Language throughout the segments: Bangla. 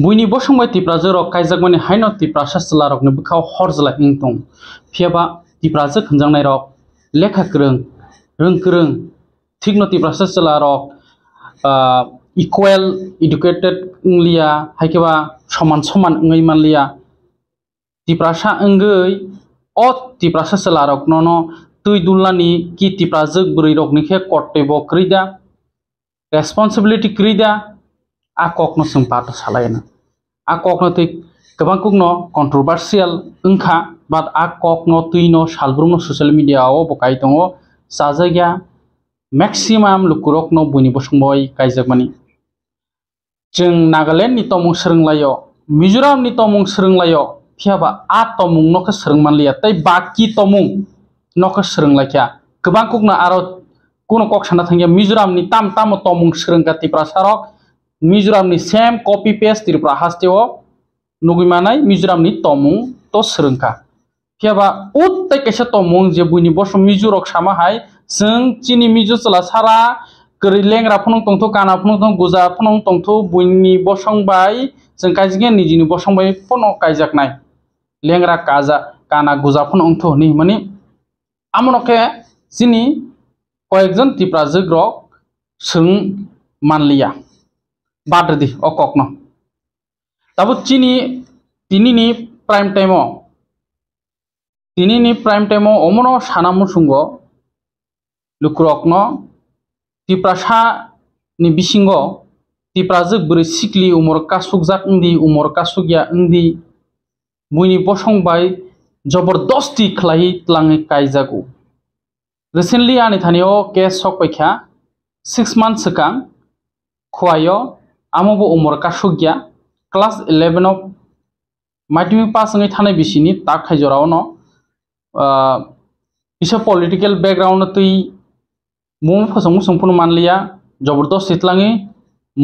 बुनि बसंबाय तिप्राजो रक कायजागमनि हायन तिप्रा सासला रकनि बुखाव हरजला इंतं फियाबा तिप्राजो खंजांनाय रक लेखा गोरों रोंगोरों थिगन तिप्रा सासला रक इकुवेल इडुकेटेड इंलिया हायकेबा समान समान ओङै मानलिया तिप्रासा ओङै अ तिप्रासा साला रक नन तुइ दुल्लानि कि तिप्राजो बोरै रकनिखे कर्तब्य क्रिदा रेसपन्सिबिलिटि क्रिदा akoknosung pato salaina akokno tik kabangkukno controversial ungkha bat akokno tuino salbrungno social media cái o bokai tongo sajagya maximum lúc lukurokno buini bosungboy kaijakmani jeng nagaland ni tomung srenglayo mizoram ni tomung srenglayo phiaba a tomung no ka srengmanliya tai baki Các bạn cũng srenglakya kabangkukna aro kuno kokshana thangya mizoram ni tam tam tomung srengka tiprasarok मिजोरामनि सेम कपि पेस्ट त्रिपुरा हास्टेआव नगिमानाय मिजोरामनि तमुं तस्रोंखा फियाबा उत्तै कैसे तमुं जे बुनि बस मिजोरक सामाहाय जों चिनि मिजो चला सारा गोरै लेंग्रा फनं तंथ' गाना फनं तं गुजा फनं तंथ' बुनि बसंबाय जों काजिगे निजिनि बसंबाय फन कायजाकनाय लेंग्रा काजा गाना गुजा फन अंथ' नि माने আমনকে চিনি কয়েকজন ত্রিপুরা যোগ্রক সোং मानलिया ಬಾಟ್ರದಿ ಒಕ್ಕೊಕ್ನೋ তারপর চিনি তিনি নি প্রাইম টাইম তিনি নি প্রাইম টাইম অমন সানামু সুঙ্গ লুকুরকন তিপ্রাসা নি বিসিঙ্গ তিপ্রাজক বরি সিকলি উমর কাসুকজাক উন্দি উমর কাসুকিয়া উন্দি মুইনি বসংবাই জবরদস্তি খ্লাই ত্লাঙে কাইজাকু রিসেন্টলি আনি থানিও কেস সক পৈখা সিক্স মান্থ সিকাং খুয়াইও आमाबो उमर कासगिया क्लास इलेभेनाव माध्यमिक पास नै थानाय बिसिनि ता खायजराव न बिसोर पलिटिकेल बेकग्राउन्ड तै मुं फोसं मुसंफोन मानलिया जबरदस्त सितलाङै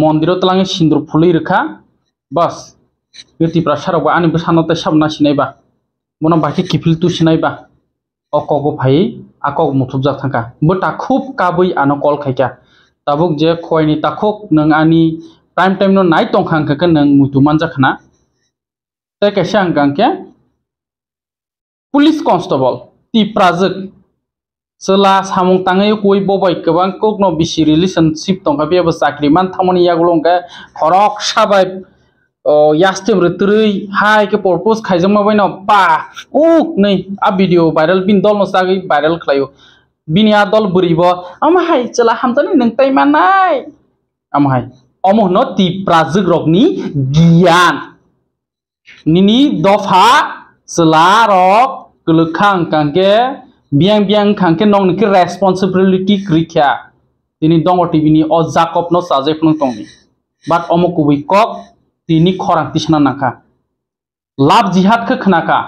मन्दिराव तलाङै सिन्दुर फुलै रोखा বাস ইউটিউবরা সারাবো আনিবো সানতে সামনা সিনাইবা মনে বাকি কিফিল তু সিনাইবা অকক ভাই আকক মুথুব যা থাকা বো তা খুব কাবই আনো কল খাইকা তাবুক যে খয়নি তাকুক নং আনি time time no nai tong khang ka nang mutu manja khana ta kaisa ang kang ke police constable ti prajak sela samung tangai koi bobai kebang kok no bisi relationship tong ka beba sakri man thamoni yagulong ka khorok sabai यास्टेम त्रै हाय के पर्पोज खाइजमा बाइन पा उक नै आ भिडियो भाइरल बिन दल नसागै भाइरल खलायो बिनिया दल बुरिबो आम हाय चला हामता नै नंगताय मानाय आम हाय omohno ti prajuk rokni gian nini dofa sela rok kulukhang kangke biang biang kangke nong niki responsibility krikya tini dongo tibini o jakob no sajep nong tongi but omokubi kok tini khorang tishna naka লাভ জিহাদ খে খানাকা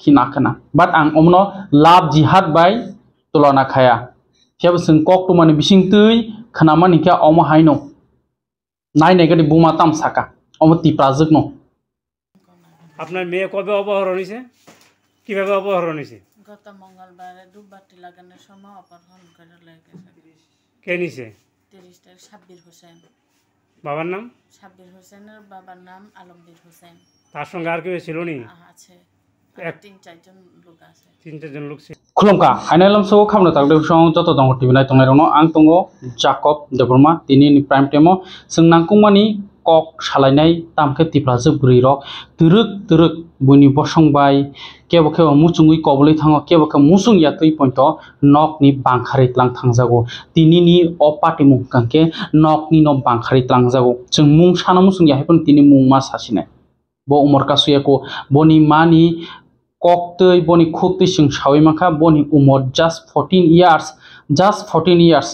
খিনা খানা বাট আং অমন লাভ জিহাদ বাই তুলনা খায়া সেব সং কক তো মানে বিসিং তুই খানামা নিকা অম হাইনো নাই নাই নাইনাইগাটি বুমা সাকা অমর তিপ্রাজক ন আপনার মেয়ে কবে অপহরণ হয়েছে কিভাবে অপহরণ হয়েছে গত মঙ্গলবারে দুবাটি লাগানোর সময় অপহরণ করে লাগে কে নিছে তিরিশটা সাব্বির হোসেন বাবার নাম সাব্বির হোসেনের বাবার নাম আলমবীর হোসেন তার সঙ্গে আর কেউ ছিল নি আছে তিন চারজন লোক खुलुमखा हाइनालम सो खामनो तागदो बिसं जत दङ टिबिनाय तंनाय रनो आं दङ जाकब देबरमा तिनि प्राइम टाइमआव जों नांगौमानि কক सालायनाय तामखे तिफ्राजो बुरि रक तुरुक तुरुक बुनि बसंबाय केबो केबो मुचुङै कबलै थाङो केबो के मुचुं यातै पइन्ट नकनि बांखारै त्लां थांजागौ तिनिनि अपाति मुंखांखे नकनि न बांखारै त्लांजागौ जों मुं साना मुचुं याहैपन तिनि मुं मा सासिनाय ब उमर कासुयाको बनि मानि কক্তই বনি খুতি সিং সাবিমাখা বনি উমর just fourteen years just fourteen years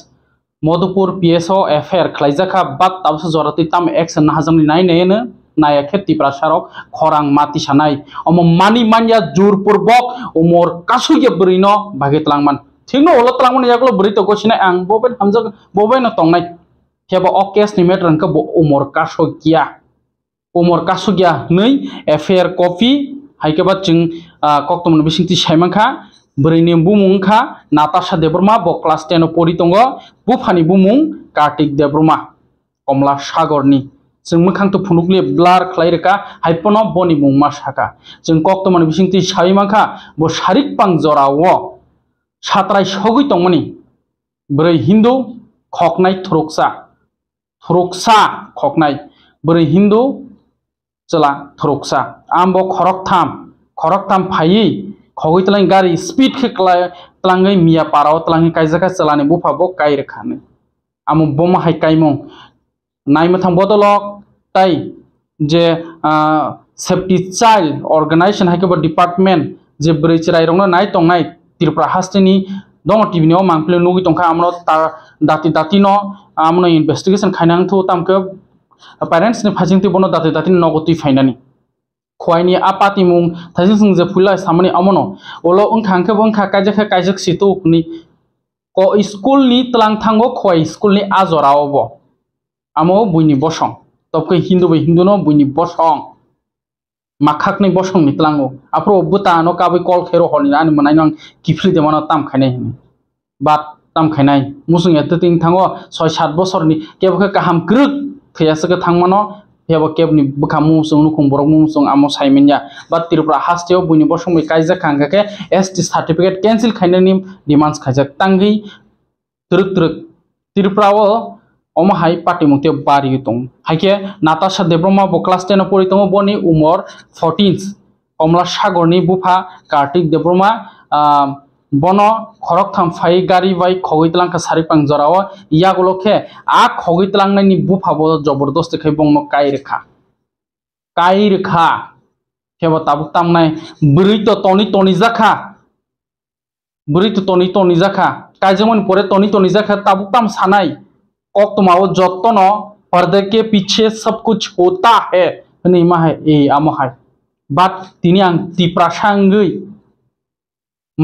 Madhupur পিএসও এফেয়ার খ্লাইজাখা বাদ তাবস জরাতি তাম এক্স নাহাজামনি নাই নেয়নো নায়াকের তিপ্রা সারক খরাং মাতি সানাই অম মানি মানিয়া জোর পূর্বক ওমর কাসুইয়া বরিন ভাগে তলাংমান ঠিক নো হলো তলাংমান ইয়াগুলো বরি তো কোশি আং ববেন হামজা ববেন তংনাই হেবা অ কেস নি মেট উমর ওমর উমর ওমর নই এফেয়ার কপি হাইকেবাদ চিং কক্তমন বিসিংতি সাইমাংখা ব্রৈনি বুমুংখা নাতাশা দেব্রমা ব ক্লাস টেনও পরিতঙ্গ বুফানি বুমুং কার্তিক দেব্রমা কমলা সাগরনি जों मोखांथ' फुनुकलि ब्लार खालायरेखा हाइपन बनि मुंमा साखा जों कक्तमन बिसिंथि सायमाखा ब सारिक पां जराव सात्राय सगै दंमनि बोरै हिन्दु खकनाय थरकसा थरकसा खकनाय बोरै हिन्दु চলা থরকসা আম বো খরক থাম খরক থাম ফাই খগৈ তলাং গাড়ি স্পিড খে তলাঙ্গই মিয়া পারাও তলাঙ্গি কাইজাকা চলানি বুফা বো কাই রেখানে আমু বোমা হাই কাইমং নাইমা থাম বদলক তাই যে সেফটি চাইল্ড অর্গানাইজেশন হাইকে বা ডিপার্টমেন্ট যে ব্রেচ রাইরংনো নাই টংনাই ত্রিপুরা হাস্টিনি দङ টিভিনিও মাংপ্লে नुगि तंखा आमनो दा दाति दाति न आमनो इन्भेस्टिगेसन खाइनांथु तामके parents ni phajing ti bono dati dati nogoti fainani khwaini apati mung thajing sung je phula samani amono olo ungkhang ke bongkha kaje kha kaje situ ni ko school ni tlang thango khwai school ni ajora obo amo buini bosong তবকে হিন্দু বই হিন্দু ন বুইনি বসং মাখাকনি বসং নিতলাঙ্গো আপ্রো বুতানো কাবই কল খেরো হনি আনি মনাই নং কিফ্রি দে মানা তাম খাইনাই হিনি বাত তাম খাইনাই মুসুং এত তিন থাঙ্গো ছয় সাত বছরনি কেবকে কাহাম গ্রুক khiyasa ka thangmano hebo kebni bukha mumsung nukhum borok mumsung amo saimenya ba tripura hasteo buini bosomoi kaija khangka ke st certificate cancel khainani demands khaijak tangi truk truk tripura o অম হাই পাটিমুক্তি বাড়ি তং হাইকে নাতাশা দেব্রমা বো ক্লাস টেনে পড়িতম বনি উমর ফর্টিন্স কমলা সাগরনি kartik কার্তিক দেব্রমা বনো খরক থামফাই গাড়ি বাই সারি পাং জরাও ইয়াগুলো খে আ খগৈতলাংনাইনি বুফাবো জবরদস্ত খে বং কাই রেখা কাই রেখা খেবো তাবুক তামনাই বৃত তো টনি টনি জাখা বৃত তো টনি টনি জাখা কাইজেমন পরে টনি টনি জাখা তাবুক তাম সানাই কক তোমাও যত্ন पर्दे के पीछे सब कुछ होता है হে मा है ए आमो আং बात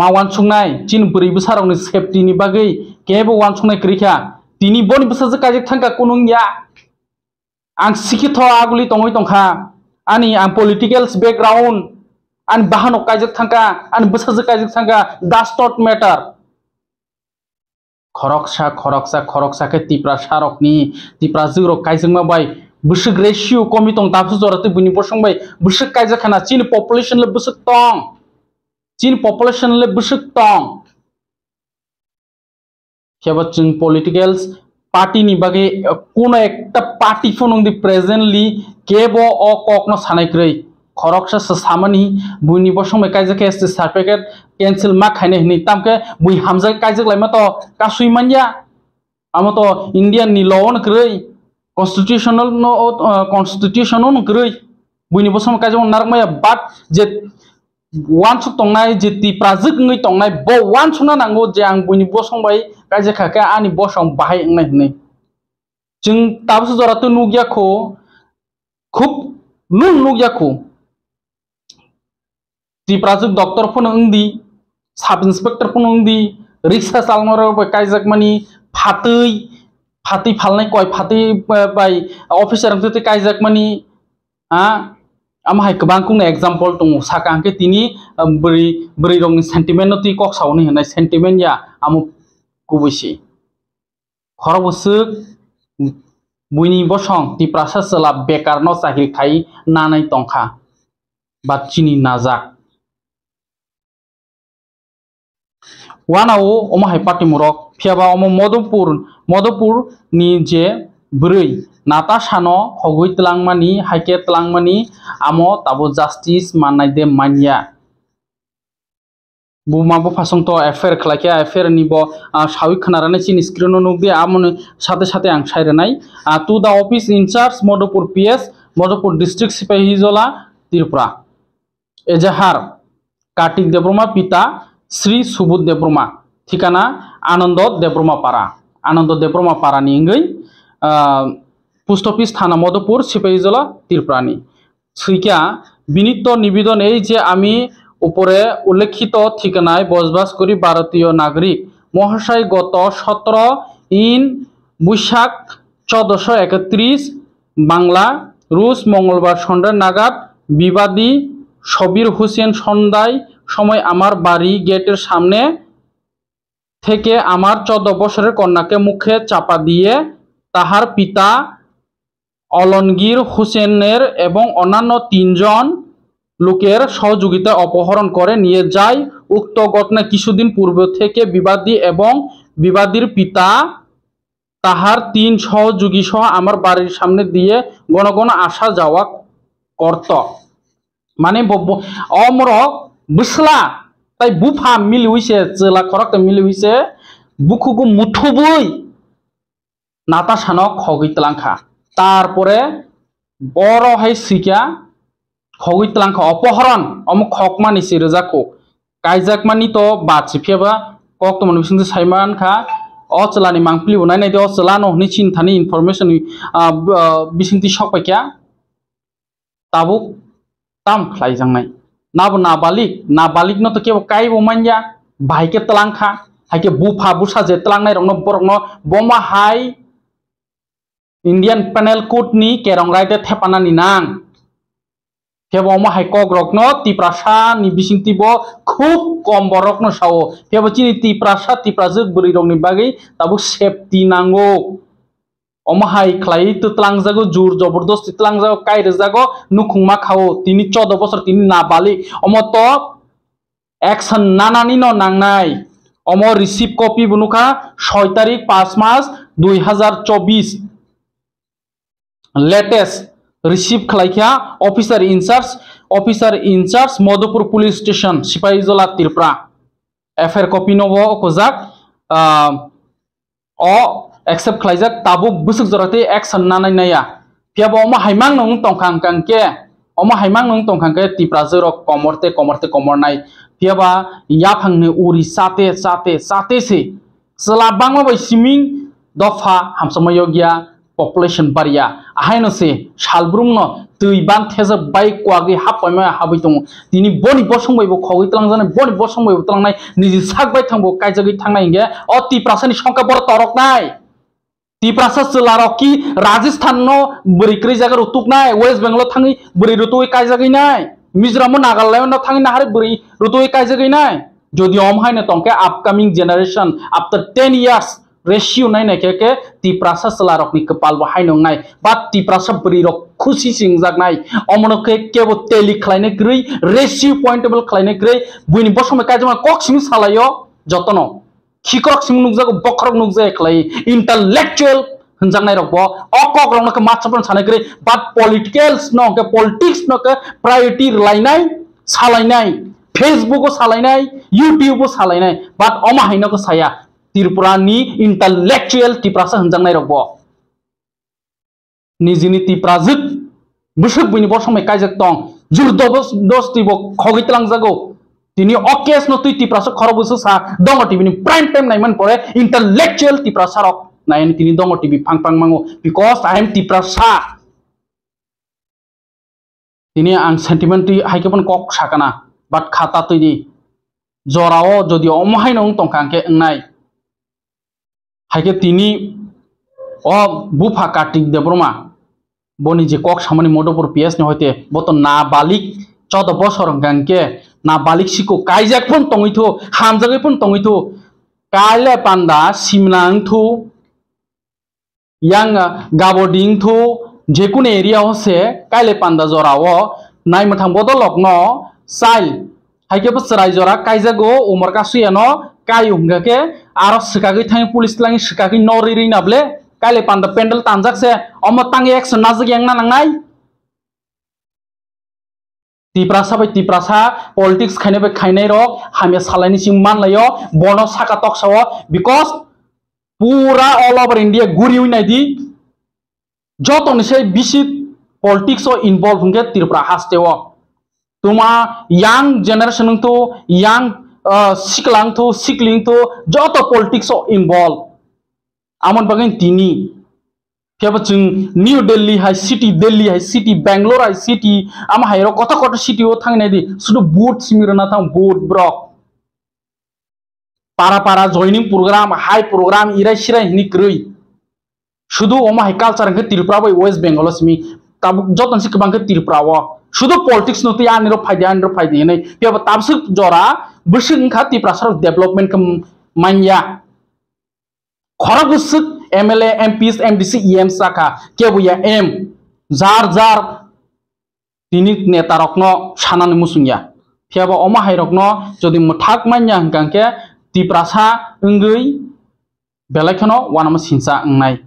मा वानसुंनाय चिन बोरै बोसारावनो सेफटिनि বাকে केबो वानसुंनाय क्रिखा তিনি বনি বসাজে কাজে থাকা কোনো ইয়া আং শিক্ষিত আগুলি তঙই তংখা আনি আং পলিটিক্যালস ব্যাকগ্রাউন্ড আন বাহানো কাজে থাকা আন বসাজে কাজে থাকা দাস নট ম্যাটার খরকসা খরকসা খরকসাকে তিপ্রা সারক নি তিপ্রা জিরো কাইজংমা বাই বুসুক রেশিও কমি তং দাবসু জরাতে বুনি বসংবাই বুসুক কাজে খানা চিন পপুলেশন বুসুক তং চীন পপুলেশন ले बुशक टोंग চীন পলিটিক্যালস পার্টি নিবাগে কোন একটা পার্টি ফোন দি প্রেজেন্টলি কে ব অ কক না সানাইক্রই খরকসা সামানি বুই নিব সময় কাজে কে এসতে সার্টিফিকেট ক্যান্সেল মা খাইনে হিনি তামকে বুই হামজা কাইজে লাইমা তো কাসুই মানিয়া আমো তো ইন্ডিয়ান নি লওন ক্রই কনস্টিটিউশনাল নো কনস্টিটিউশন নো ক্রই বুই নিব সময় কাজে নারক মায়া বাট যে वानसु तंगनाय जेति प्राजुक ngoi tongnai bo wansuna nango je ang buini bosongbai kaje khake ani bosong bahai ngnai hnai jing tabsu joratu nugya kho khub nung nugya kho ti प्राजुक डॉक्टर फोन अंगदी সাব ইন্সপেক্টর फोन अंगदी রিক্সা চালানোর কাইজাক মানি ফাতৈ ফাতি ফালনাই কয় ফাতি বাই অফিসার কাইজাক মানি হ্যাঁ amahai kebangkung na example tongo sakang ke tini beri beri rong sentiment no ti kok sauni hanai sentiment ya amu kubisi khorobosuk buini bosong ti prasa sala bekar no sahil khai nanai tongkha বা চিনি না যাক ওয়ানাও অমাহাই পাটিমুরক ফিয়াবা অম মদমপুর মদপুর নি যে ব্রী নাতা সানো हगुई तलांमानी हाइके तलांमानी আমো তাবো জাস্টিস माननाय दे मानिया বুমাবো ফাসংত এফের খেলাকে এফের নিব সাবি খানারানে চিন স্ক্রিনও দিয়ে আমন সাথে সাথে আং সাইরে নাই to the office in charge Madhupur PS Madhupur district Sepahijala Tripura এজাহার কার্তিক দেব্রমা পিতা শ্রী সুবুধ দেব্রমা ঠিকানা আনন্দ দেব্রমা পাড়া আনন্দ দেব্রমা পাড়ানি নিয়ে পোস্ট অফিস থানা মধুপুর সিপাহীজলা ত্রিপ্রাণী শ্রীকা বিনীত নিবেদন এই যে আমি উপরে উল্লেখিত ঠিকানায় বসবাস করি ভারতীয় নাগরিক মহাশয় গত সতেরো ইন বৈশাখ চোদ্দশো একত্রিশ বাংলা রুশ মঙ্গলবার সন্ধ্যা নাগাদ বিবাদী সবির হোসেন সন্ধ্যায় সময় আমার বাড়ি গেটের সামনে থেকে আমার চোদ্দ বছরের কন্যাকে মুখে চাপা দিয়ে তাহার পিতা অলনগীর হুসেনের এবং অন্যান্য তিনজন লোকের সহযোগিতা অপহরণ করে নিয়ে যায় উক্ত ঘটনা কিছুদিন পূর্ব থেকে বিবাদী এবং বিবাদীর পিতা তাহার তিন সহযোগী সহ আমার বাড়ির সামনে দিয়ে গণগণ আসা যাওয়া করত মানে অমর বুসলা তাই বুফা মিল হইছে চেলা খরক মিল হইছে বুকুকু মুঠু বই নাতাসানক খগিতলাংখা তারপরে বড় হাই সিকা খগিতলাংখা অপহরণ অমুক হকমানি সিরোজাকো কাইজাকমানি তো বাচিফিয়াবা কক তোমার বিসিং সাইমানখা অচলানি মাংপলি বনাই নাই অচলানো নহনি চিন্তানি ইনফরমেশন বিসিংতি সকপাইকা তাবুক তাম খাইজাংনাই নাবো নাবালিক নাবালিক ন তো কেউ কাইব মাইয়া ভাইকে তলাংখা হাইকে বুফা বুসা যে তলাংনাই রং বরং বমা হাই ইন্ডিয়ান পেনেল কুটনি কেরংরাইতে থেপানা নিনাং ফেব অম হাইকক রকন তিপ্রাসা নিবিসিং তিব খুব কম বরকন সাও ফেব চিনি তিপ্রাসা তিপ্রাজ বরি রংনি বাকি তাবো সেফটি নাঙ্গো অমাহাই খাই তিতলাং যাগো জোর জবরদস্তি তিতলাং যাগো কাইরে যাগো নুখুমা খাও তিনি চোদ্দ বছর তিনি না নাবালিক অমত অ্যাকশন নানানি নাং নাই অম রিসিভ কপি বনুখা ছয় তারিখ পাঁচ মাস দুই হাজার চব্বিশ latest receive खालायखिया officer in charge officer in charge Madhupur police station Sepahijala Tripura एफआर कपि नब अखजाक अ एक्सेप्ट खालायजाक ताबु बुसुक जराते एक्शन नानै नाया पियाबो अमा हाइमांग नंग नों तंखांखांके अमा हाइमांग नंग नों के तिप्राजो जरो कमरते कमरते कमर नाय कमरनाय या याफांगने उरी साते साते साते से सलाबांग बाय सिमिं दफा हमसमय हमसमयोगिया পপুলেশন বাড়িয়া আহাইনসে সালব্রুমন তুই বান থেজে বাই কোয়াগি হাপাইমা হাবই দङ তিনি বনি বসংবইব খগই তলাং জানে বনি বসংবইব তলাংনাই নিজে সাকবাই থাকবো কাইজাগি থাকনাই গে অ তি প্রাসানি সংখ্যা বড় তরক নাই তি প্রাসা চলারকি রাজস্থান ন বরিক্রি জায়গার উতুক নাই ওয়েস্ট বেঙ্গল থাঙি বরি রুতুই কাইজাগি নাই মিজোরাম নাগাল্যান্ড না হারে বরি রুতুই কাইজাগি নাই যদি অমহাইনে তংকে upcoming generation after ten years ratio नाय नाय के तिप्रासा सला रखनी कपाल बहाय नंगनाय बा तिप्रासा बरी रख खुशी सिंजागनाय अमनके केबो तेलि खलायने ग्रै रेशियो पॉइंटेबल खलायने ग्रै बुनि बसमे काजमा कक्सिम सालायो जतन खिकरक सिम नुगजाग बखरक नुगजाय खलाय इंटेलेक्चुअल होनजांनाय रखबो अकक रखनके माचपन साने ग्रै बा पॉलिटिकल्स नके पॉलिटिक्स नके प्रायोरिटी लायनाय सालायनाय फेसबुकआव सालायनाय इउटुबाव सालायनाय बाट अमाहायनाखौ साया ত্রিপুরানি ইন্টালেকচুয়েল টিপ্রাসা হঞ্জাংনাই রব নিজেনি টিপ্রাজিক বুসুক বুনি বসময় কাইজাক তং জোরদস্তিব খগিতলাং জাগো তিনি অকেশ নতুই টিপ্রাস খরবসু সা দং টিভি প্রাইম টাইম নাইমান পরে ইন্টালেকচুয়েল টিপ্রাসারক নাইন তিনি দং টিভি ফাং ফাং মাঙ্গো বিকজ আই এম টিপ্রাসা তিনি আং সেন্টিমেন্ট তুই হাইকেপন কক সাকানা বাট খাতা তুই জরাও যদি অমহাই নং টঙ্কাঙ্কে নাই হাইকে তিনি অ বুফা কার্তিক দেব্রমা বনি যে কক সামনি মোটপুর পিয়াস হইতে বত না বালিক চদ বছর গাঙ্কে না বালিক শিকো কাইজাক ফোন টঙিথো হামজাগে ফোন টঙিথো কাইলে পান্দা থু ইয়াং গাবডিং থু যে কোনো এরিয়া হচ্ছে কাইলে পান্দা ও নাই মাথাং বদল লগ্ন সাইল হাইকে বসরাই জরা কাইজাগো উমর কাসুয়ানো কাই উমগাকে aro sikagi thangi police langi sikagi nori ri nable kale panda pendal tanjak se omo tangi action najak yang nanang nai Tiprasa বাই তিপ্রাসা পলিটিক্স খাইনে বাই খাইনাই রক হামে সালাইনি সিং মানলাইও বন সাকা তকসাও বিকজ পুরা অল ওভার ইন্ডিয়া ঘুরি উইনাই দি যত নিশ্চয় বেশি পলিটিক্স ইনভলভ হুঙ্গে ত্রিপুরা হাসতেও তোমা ইয়াং জেনারেশন তো ইয়াং সিকলাংথো সিকলিংথো যত পলিটিক্স ইনভলভ আমার বাগান তিনি ফেব নিউ দিল্লি হাই সিটি দিল্লি হাই সিটি ব্যাঙ্গলোর হাই সিটি আমার হাইর কত কত সিটিও থাকে দি শুধু বুট সিমির না থাম বুট ব্রক পারা পারা জয়নিং প্রোগ্রাম হাই প্রোগ্রাম ইরাই সিরাই হিনি হিনিক্রই শুধু ওমা হাই কালচার তিরপ্রাবই ওয়েস্ট বেঙ্গল সিমি তাবুক যতন সিকবাঙ্কে তিরপ্রাব শুধু পলিটিক্স নতুন আনির ফাইদে আনির ফাইদে নেই ফেব তাবসুক জরা bersih nggak ti prasarat development kemanya korup sih MLA MPs MDC EM saka kebu ya M zar zar ini neta rokno chana musunya tiapa oma hai rokno jadi mutak manya enggak ke ti prasah enggih belakono wanam sinsa enggai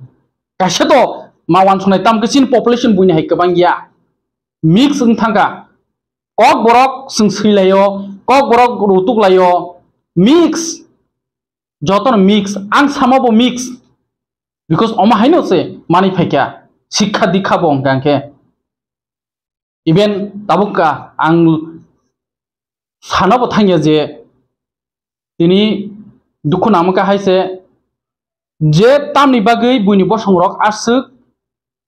kasih to mawan sunai tam kesin population punya hek bang ya mix enggak kok borok sengsilayo Kokborok রুতুক লায় মিক্স যতন মিক্স আং সামাব মিক্স বিকজ অমা হাইন সে মানি ফাইকা শিক্ষা দীক্ষা বংকাঙ্কে ইভেন তাবুকা আং সানাব থাঙ্গে যে তিনি দুঃখ নামকা হাইছে যে তামনি বাগৈ বুনিব সংরক আসু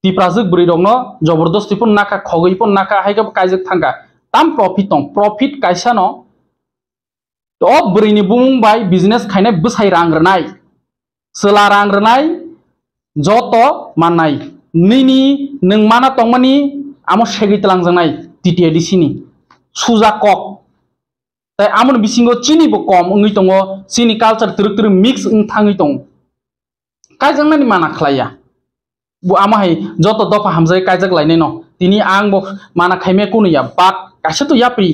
তিপ্রাজুক বুড়ি রং জবরদস্তি পন নাকা খগৈ পন নাকা হাইকা কাইজুক থাঙ্গা তাম প্রফিট তং প্রফিট কাইসানো तो ब्रैनि बुंबाय बिजनेस खायनाय बसाय रांग्रोनाय सोला रांग्रोनाय जत माननाय नैनि नोंमाना तंमानि आम सेगैतलांजांनाय टिटिएडिसिनि सुजा कक তাই আমার বিসিঙ্গ চিনিবো কম ওই দো চিনি কালচার তরুক তরু মিক্স থাঙি দো কাইজাংনানি মানা খালাইয়া আমাহাই যত দফা হামজাই কাইজাক লাইনে ন তিনি আং মানা খাইমে কোনইয়া বাট কাছে তো ইয়াপি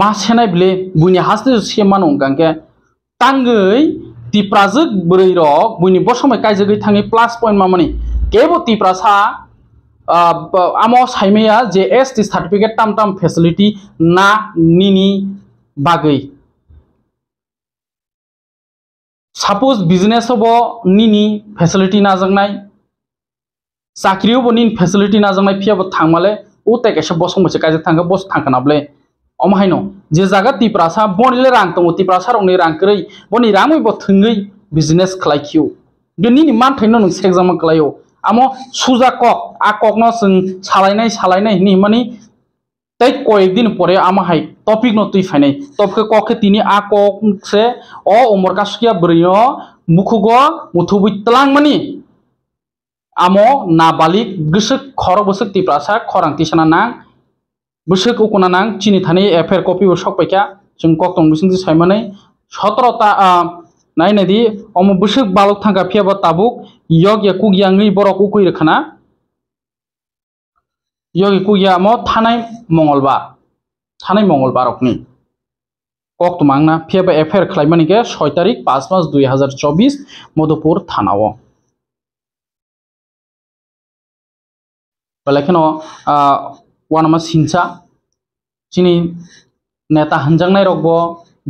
মাসে মাসেনাই বলে বুইনি হাসতে সেমানো গাঙ্কে তাঙ্গই তিপ্রাজক বরৈ রক বুইনি বসময় কাইজগৈ থাঙি প্লাস পয়েন্ট মামানি কেবো সা আম সাইমেয়া যে এস টি সার্টিফিকেট টাম টাম ফেসিলিটি না নিনি বাগৈ সাপোজ বিজনেস হব নিনি ফেসিলিটি না জানাই চাকরিও নিন ফেসিলিটি না জানাই ফিয়াবো থামালে ও তাই কেসে বসে কাজে থাকে বস থাঙ্কা নাবলে অমাহাইন যে জায়গা তিপ্রাসা বনিলে রাং দো তিপ্রাসা রংনি রাংকরৈ বনি রামই বথঙ্গৈ বিজনেস খাইকিউ দিননি মানথাইন নং খাইও আমো সুজা কক আ কক ন সং সালাইনাই সালাইনাই নি মানে তাই কয়েকদিন পরে আমাহাই টপিক ন তুই ফাইনাই টপিক ককে তিনি আ কক সে অ অমর কাসকিয়া ব্রিয় মুখুগ মুথুবুইতলাং মানে আমো নাবালিক গসক খর বসক তিপ্রাসা খরাং তিসানা নাং बिसोरखौ गनानां चिनि थानि एफेर कपिबो सकपाइखा जों कक्टं बिसिं साइमानै सत्रता नायनायदि अम बिसोर बालक थांखा फियाबा ताबुक यग या कुगियांनि बरक उकुइ रखाना यग कुगिया म थानाय मंगलबा थानाय मंगलबा रकनि कक्टमांना फियाबा एफेर खलाइमानिके 6 तारिख 5 मास 2024 मधुपुर थानाव बेलाखेन ওয়াनमा सिन्सा चिनि नेता हानजांनाय रग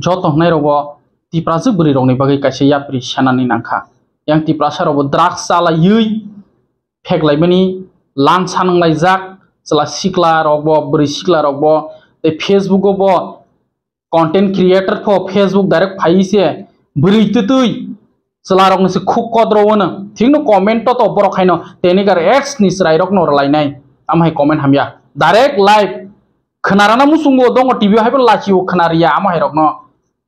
जत हनाय रग तिप्राजो बोरै रगनि बागै कासे याप्रि सेनानि नांखा यां तिप्रासा रग द्राग्स जालायै फेग्लायबोनि लान सानलायजाक जेला सिख्ला रग बोरै सिख्ला रग फेसबुकआव कन्टेन्ट क्रिएटर फो फेसबुक डायरेक्ट फाइसे बोरै तै जेला रगनोसो खुब कद्रवनो थिंनो कमेन्ट तो बरखायनो तेनिगार एक्स निस रायरक नरलायनाय आमहाय कमेन्ट हामिया direct live khonarana musungo dongo tv haibo lachiu khonariya ama hairokno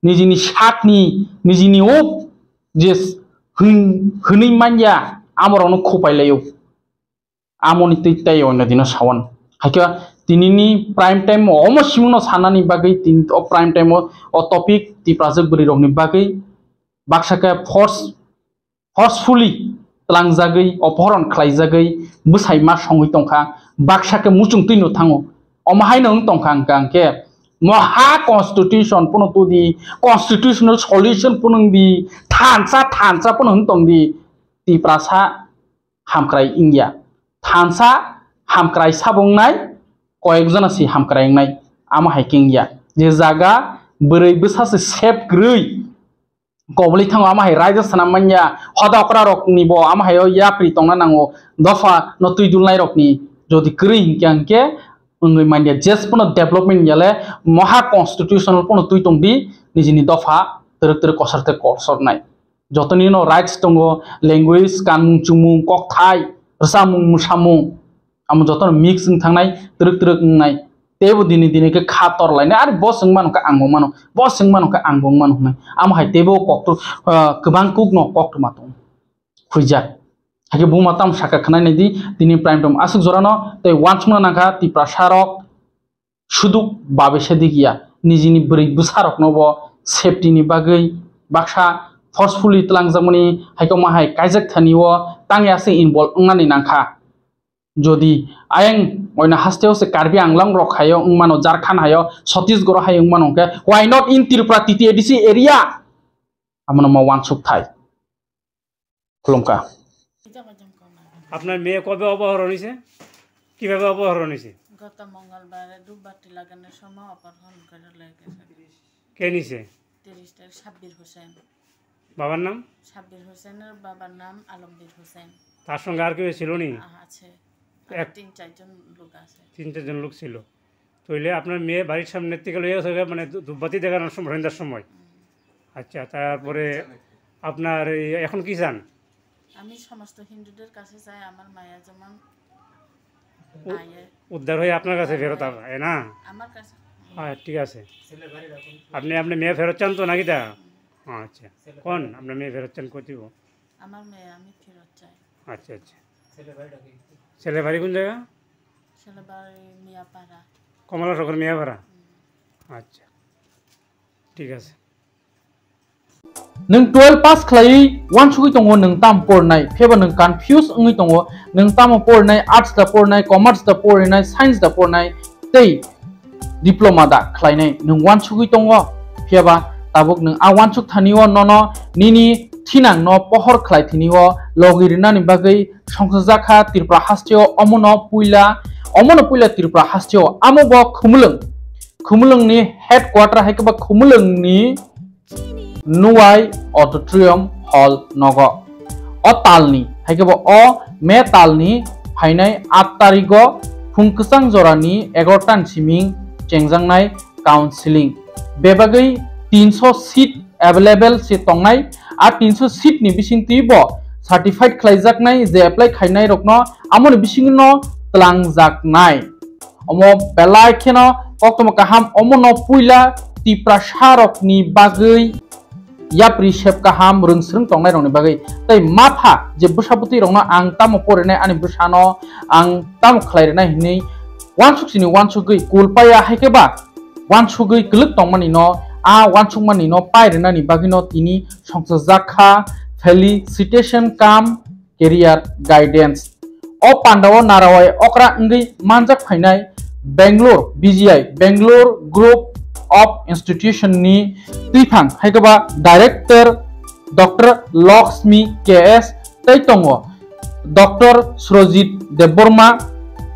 nijini shakni nijini up jes hin hinui manja amorokno khopailayo amoni teitai oino dino sawan haikya tinini prime time omo simuno sanani bagai tin o prime time o topic ti prajak buri rokni bagai bakshaka force forcefully tlangjagui ophoron khlaijagui busaima songui tongkha baksake muchungtui no thango omahai nang tongkhang kangke moha constitution puno tu di constitutional solution puno di thansa thansa puno tong di ti prasa hamkrai india thansa hamkrai sabongnai koyekjon asi hamkrai ngnai ama haiking ya je jaga borai besase sep grui gobli thango ama hai raija sanamanya hoda okra rok ni bo ama hai ya pri tongna nango dofa no tui dulnai rok ni jodi kri kyang ke ungui manya jes puno development yale moha constitutional puno tui tongdi nijini dofa tere tere kosar te korsor nai jotoni no rights tongo language kanmung chumung kok thai rsamung musamung ama joton mix thang nai tere tere ngai tebo dini dini ke khator lain ar boseng manu ka angong manu boseng manu ka angong manu na am hai tebo kokto kebang kuk no kokto matung khuijak hake bu matam shaka khana ne di dini prime tom asuk jorano te wanchuna na kha ti prasharok শুধু বাবেশে দিগিয়া নিজি নি বরি বুসারক নব সেফটি নি বাগৈ বাক্সা ফোর্সফুলি তলাংজামনি হাইকো মাহাই কাইজাক থানিও তাঙ্গে আছে ইনভলভ নানি নাংখা যদি আয়ং অন্য হাস্তে হচ্ছে কার্বি আংলং রক হায় মানো ঝাড়খান্ড হায় ছত্তিশগড় হায় মানকে ওয়াই নট ইন ত্রিপুরা তৃতীয় এডিসি এরিয়া আমার মা ওয়ান সুখ থাই খুলমকা আপনার মেয়ে কবে অপহরণ হয়েছে কিভাবে অপহরণ হয়েছে গত মঙ্গলবারে দুবাটি লাগানোর সময় অপহরণ করে লেগেছে কে নিছে সাব্বির হোসেন বাবার নাম সাব্বির হোসেনের বাবার নাম আলমবীর হোসেন তার সঙ্গে আর কেউ ছিল নি আছে এক তিন চারজন লোক আছে তিন চারজন ছিল তইলে আপনার মেয়ে বাড়ির সামনে থেকে লইয়া মানে ধূপবাতি দেখানোর সময় সন্ধ্যার সময় আচ্ছা তারপরে আপনার এখন কি চান আমি সমস্ত হিন্দুদের কাছে যাই আমার মায়া যেমন উদ্ধার হয়ে আপনার কাছে ফেরত এ হ্যাঁ। না আমার কাছে হ্যাঁ ঠিক আছে আপনি আপনি মেয়ে ফেরত চান তো নাকি তা আচ্ছা কোন আপনার মেয়ে ফেরত চান কোথায় আমার মেয়ে আমি ফেরত চাই আচ্ছা আচ্ছা ছেলে ডাকি ছেলে বাড়ি কোন জায়গা ছেলে বাড়ি মিয়াপাড়া কমলা সখর মিয়াপাড়া আচ্ছা ঠিক আছে nung 12 pass khlai wan shui tongo nung tam por nai pheba nung confuse ngui tongo nung tam por nai arts da por nai commerce da por nai science da por nai tei diploma da khlai nai nung wan shui tongo pheba tabuk nung a ah, wan suk thani wa no no ni থিনাং ন পহর খ্লাই থিনিও লগিরিনানি বাগৈ সংসজাখা ত্রিপুরা হাস্টিও অমন পুইলা অমন পুইলা ত্রিপুরা হাস্টিও আমব খুমলং খুমলংনি হেডকোয়ার্টার হাইকবা খুমলংনি নুয়াই অডিটোরিয়াম হল নগ অ তালনি হাইকবা অ মে তালনি ফাইনাই আট তারিখ ফুংকসাং জরানি এগারোটান সিমিং চেংজাংনাই কাউন্সিলিং বেবাগৈ তিনশো সিট অ্যাভেলেবেল সে তংনাই आर तीन सौ सीट नि बिसिंग तुई बो যে এপ্লাই जे রকন खाइनाय रखनो आमोनि बिसिंग नो तलांगजाकनाय अमो बेला खेनो কক্তম কাহাম অমন পুইলা তিপ্রা সারকনি বাগৈ ইয়াপ্রি সেব কাহাম রংস্রং টংনাই রংনি বাগৈ তাই মাফা যে বসাপতি রংন আং তাম নাই আনি বসানো আং তাম খাইরেনা হিনি ওয়ানসুকসিনি ওয়ানসুগৈ কুলপায়া হাইকেবা ওয়ানসুগৈ ক্লিক টংমানি ন a wansungma ni no pai rena ni bagi no tini songsajaka felicitation kam career guidance o pandao narawai okra ngi manjak phainai bangalore bgi bangalore group of institution ni tifang haikaba director dr lakshmi ks taitongo dr surojit debburma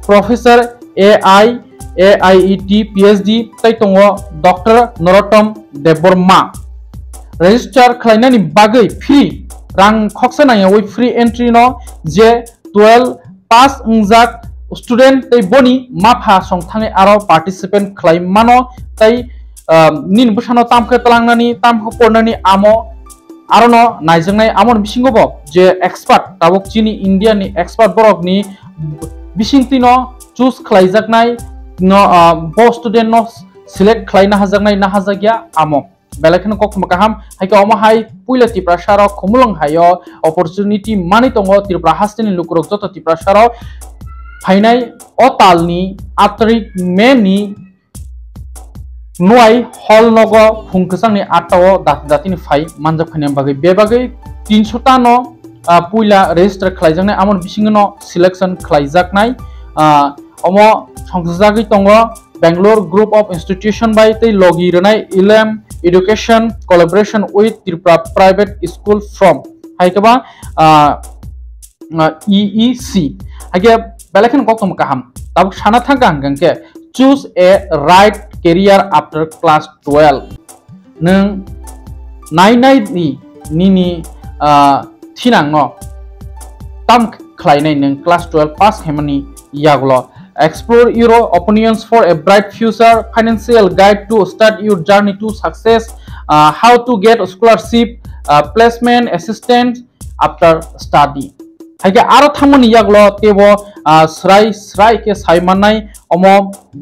professor ai AIET PhD তাই তঙ্গ ডক্টর নরোত্তম देबरमा रेजिस्टार खालायनायनि बागै फि रां खकसानायाव फ्री एन्ट्रि न जे टुवेल्भ पास उंजाक स्टुडेन्ट तै बनि माफा संथाङै आरो पार्टिसिपेन्ट खालायमानो तै निन बुसानो तामखौ तलांनानै तामखौ पढ़नानै आमो आरो न नायजोंनाय आमन बिसिंगबो जे एक्सपार्ट ताबक चिनि इन्डियानि एक्सपार्ट बरकनि बिसिंतिन चुज खालायजाकनाय न ब स्टुडेन्ट न सिलेक्ट खालामनाय नाहाजागिया आमो बेलेखन कखम कहम हाइके अमहाय पुइला तिप्रासार खमुलंग हायो अपरचुनिटी मानि दङ तिप्रा हास्टेनि लुकरक जत तिप्रासार फाइनाय अतालनि आतरिक मेनि नुवाय हल नग फुंखसांनि आटाव दातिनि फाइ मानजाब फाइनाय बागै बेबागै তিনশোটা ন পুইলা রেজিস্টার খাইজাকনাই আমার বিসিং ন সিলেকশন খাইজাকনাই অম সংসাজাগৈ দङ Bangalore group of institution by the Logi Renai Ilam Education collaboration with Tripura private school from Haikaba uh, uh, EEC. Hakia Balakan Kokum Kaham Tab Shana Thanganganke choose a right career after class 12. Nung nine night ni nini uh, thinang no tam khlainai nung class 12 pass hemani yagulo Explore your opinions for a bright future, financial guide to start your journey to success, uh, how to get scholarship, uh, placement, assistance after study. हाइके आरो थामनि यागलो तेबो स्राय स्राय के साइमानाय अमो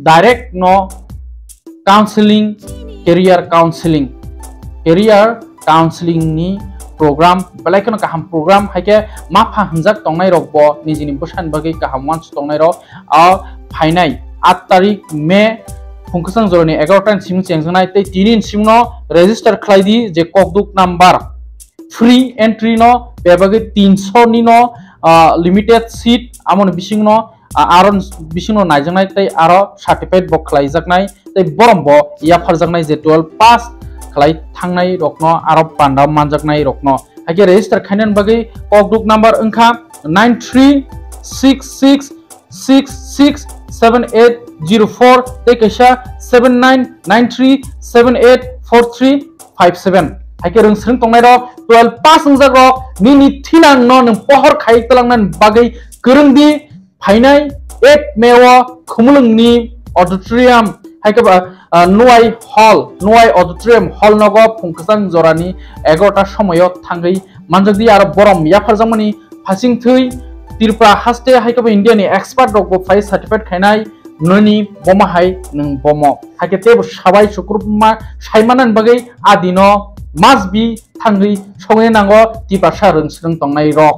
डायरेक्ट नो काउन्सिलिं केरियार काउन्सिलिं केरियार काउन्सिलिंनि program belai kono kaham program haike mapha hamjak tongnai rok bo nijini busan bagi kaham wans tongnai rok a phainai 8 tarik me फुंकसं जरनि 11 टाइम सिम चेंजनाय ते 3 इन सिम नो रजिस्टर खलाइ दी जे ककदुक नंबर फ्री एंट्री नो बेबागे 300 नि नो लिमिटेड सीट आमन बिसिं नो आरन बिसिं नो नायजनाय ते आरो सर्टिफाइड बखलाइ जकनाय ते बरम ब या फरजकनाय जे 12 पास खालाई थांनाय रखनो आरब बान्दा मानजाकनाय रखनो हागे रेजिस्टार खायनान नाइन पकदुक नम्बर ओंखा 9366667804 तेकैसा 7993784357 हाके रों स्रिं तंनाय र 12 पास ओंजाक रक निनि थिलां न नों पहर खाय तलांनान बागै गोरोंदि फाइनाय 8 मे खुमुलुंनि ऑडिटोरियम হাইকাবা নুয়াই হল নুয়াই অদট্রেম হল নগ ফুংকসাং জরানি এগারোটার সময় থাঙ্গই মানজাক আর বরম ইয়াফারজামনি ফাসিং থৈ তিরপা হাস্তে হাইকাবা ইন্ডিয়ানি এক্সপার্ট রক ফাই সার্টিফাইড খাইনাই ননি বমা হাই নং বম হাইকে তেব সবাই শুক্রমা সাইমানান বাগৈ আদিন মাস বি থাঙ্গই সঙ্গে নাঙ্গ তিপাসা রং সং টংনাই রক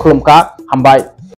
খুলুমকা হামবাই